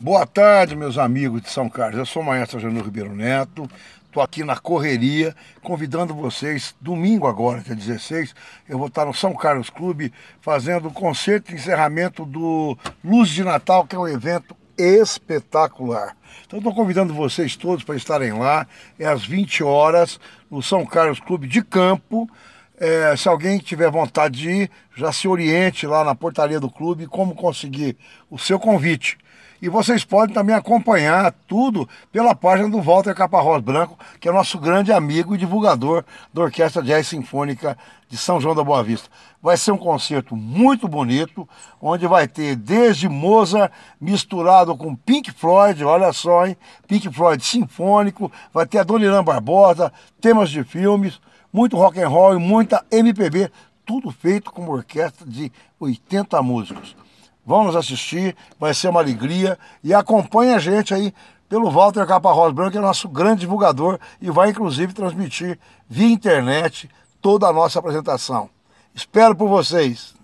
Boa tarde, meus amigos de São Carlos. Eu sou o maestro Janô Ribeiro Neto. Estou aqui na correria, convidando vocês, domingo agora, dia 16, eu vou estar no São Carlos Clube fazendo o concerto e encerramento do Luz de Natal, que é um evento espetacular. Então estou convidando vocês todos para estarem lá. É às 20 horas, no São Carlos Clube de Campo. É, se alguém tiver vontade de ir, já se oriente lá na portaria do clube como conseguir o seu convite e vocês podem também acompanhar tudo pela página do Walter Caparrós Branco, que é nosso grande amigo e divulgador da Orquestra Jazz Sinfônica de São João da Boa Vista. Vai ser um concerto muito bonito, onde vai ter desde Mozart misturado com Pink Floyd, olha só, hein? Pink Floyd sinfônico, vai ter a Dona Barbosa, temas de filmes, muito rock and roll e muita MPB, tudo feito com uma orquestra de 80 músicos. Vão nos assistir, vai ser uma alegria. E acompanhe a gente aí pelo Walter Caparrós Branco, que é nosso grande divulgador e vai inclusive transmitir via internet toda a nossa apresentação. Espero por vocês!